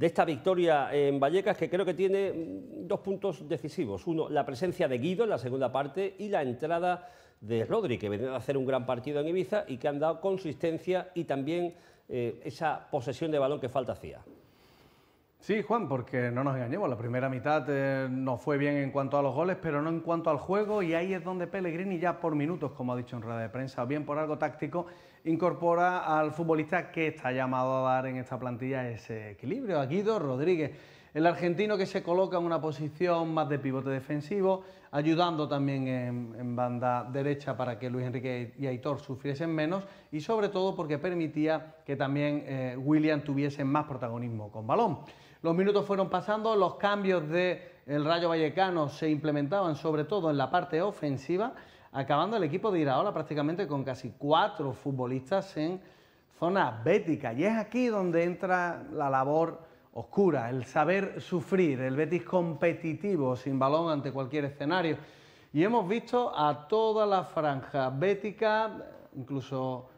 de esta victoria en Vallecas, que creo que tiene mm, dos puntos decisivos. Uno, la presencia de Guido en la segunda parte y la entrada de Rodri, que venía a hacer un gran partido en Ibiza y que han dado consistencia y también eh, esa posesión de balón que falta hacía. Sí, Juan, porque no nos engañemos, la primera mitad nos eh, no fue bien en cuanto a los goles, pero no en cuanto al juego, y ahí es donde Pellegrini ya por minutos, como ha dicho en rueda de prensa, o bien por algo táctico, incorpora al futbolista que está llamado a dar en esta plantilla ese equilibrio, a Guido Rodríguez. El argentino que se coloca en una posición más de pivote defensivo, ayudando también en, banda derecha para que Luis Enrique y Aitor sufriesen menos y sobre todo porque permitía que también eh, William tuviese más protagonismo con balón. Los minutos fueron pasando, los cambios del Rayo Vallecano se implementaban sobre todo en la parte ofensiva acabando el equipo de Iraola prácticamente con casi cuatro futbolistas en zona bética. Y es aquí donde entra la labor oscura, el saber sufrir, el Betis competitivo, sin balón ante cualquier escenario. Y hemos visto a toda la franja bética, incluso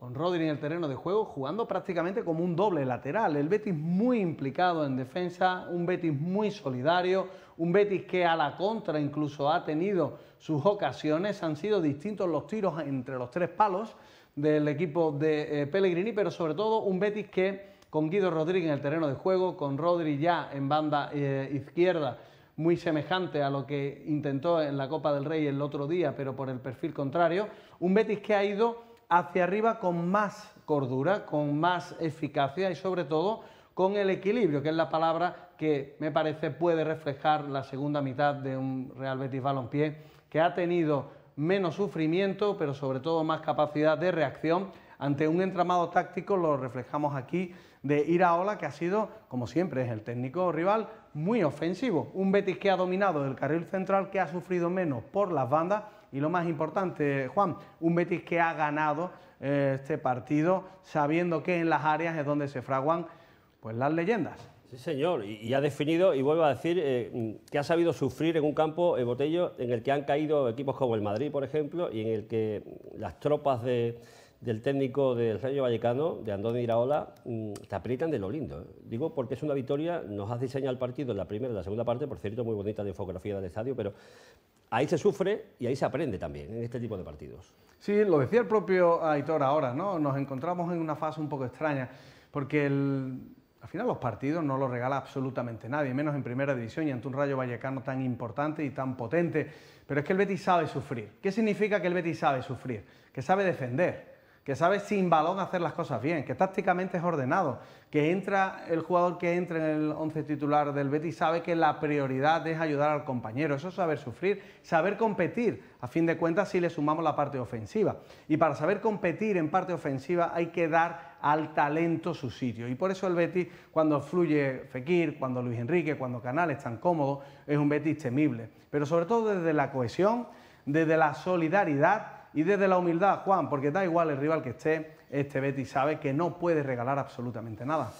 con Rodri en el terreno de juego, jugando prácticamente como un doble lateral. El Betis muy implicado en defensa, un Betis muy solidario, un Betis que a la contra incluso ha tenido sus ocasiones, han sido distintos los tiros entre los tres palos del equipo de eh, Pellegrini, pero sobre todo un Betis que con Guido Rodríguez en el terreno de juego, con Rodri ya en banda eh, izquierda, muy semejante a lo que intentó en la Copa del Rey el otro día, pero por el perfil contrario, un Betis que ha ido hacia arriba con más cordura, con más eficacia y sobre todo con el equilibrio, que es la palabra que me parece puede reflejar la segunda mitad de un Real Betis Balompié que ha tenido menos sufrimiento, pero sobre todo más capacidad de reacción ante un entramado táctico, lo reflejamos aquí, de Iraola, que ha sido, como siempre es el técnico rival, muy ofensivo. Un Betis que ha dominado el carril central, que ha sufrido menos por las bandas y lo más importante, Juan, un Betis que ha ganado eh, este partido sabiendo que en las áreas es donde se fraguan pues, las leyendas. Sí, señor, y, ha definido, y vuelvo a decir, eh, que ha sabido sufrir en un campo el eh, botello en el que han caído equipos como el Madrid, por ejemplo, y en el que las tropas de, del técnico del Rayo Vallecano, de Andoni Iraola, mm, te aprietan de lo lindo. ¿eh? Digo porque es una victoria, nos has diseñado el partido en la primera y la segunda parte, por cierto, muy bonita de infografía del estadio, pero ahí se sufre y ahí se aprende también en este tipo de partidos. Sí, lo decía el propio Aitor ahora, ¿no? Nos encontramos en una fase un poco extraña, porque al final los partidos no los regala absolutamente nadie, menos en primera división y ante un Rayo Vallecano tan importante y tan potente. Pero es que el Betis sabe sufrir. ¿Qué significa que el Betis sabe sufrir? Que sabe defender que sabe sin balón hacer las cosas bien, que tácticamente es ordenado, que entra el jugador que entra en el 11 titular del Betis sabe que la prioridad es ayudar al compañero, eso es saber sufrir, saber competir, a fin de cuentas si le sumamos la parte ofensiva. Y para saber competir en parte ofensiva hay que dar al talento su sitio. Y por eso el Betis, cuando fluye Fekir, cuando Luis Enrique, cuando Canales tan cómodo, es un Betis temible. Pero sobre todo desde la cohesión, desde la solidaridad, y desde la humildad, Juan, porque da igual el rival que esté, este Betis sabe que no puede regalar absolutamente nada.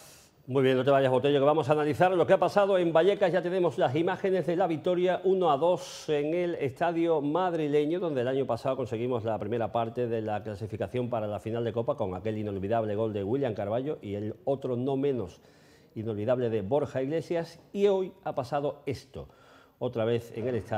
Muy bien, no te vayas, Botello, que vamos a analizar lo que ha pasado en Vallecas. Ya tenemos las imágenes de la victoria 1 a 2 en el estadio madrileño, donde el año pasado conseguimos la primera parte de la clasificación para la final de Copa con aquel inolvidable gol de William Carballo y el otro no menos inolvidable de Borja Iglesias. Y hoy ha pasado esto, otra vez en el estadio.